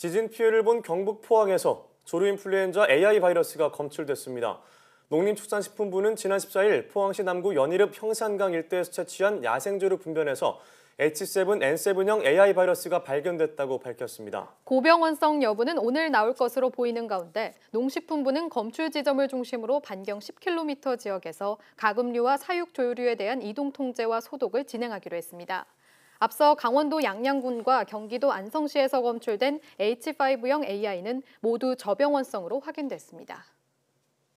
지진 피해를 본 경북 포항에서 조류인플루엔자 AI 바이러스가 검출됐습니다. 농림축산식품부는 지난 14일 포항시 남구 연일읍 형산강 일대에서 채취한 야생조류 분변에서 H7N7형 AI 바이러스가 발견됐다고 밝혔습니다. 고병원성 여부는 오늘 나올 것으로 보이는 가운데 농식품부는 검출 지점을 중심으로 반경 10km 지역에서 가금류와 사육조류에 대한 이동 통제와 소독을 진행하기로 했습니다. 앞서 강원도 양양군과 경기도 안성시에서 검출된 H5형 AI는 모두 저병원성으로 확인됐습니다.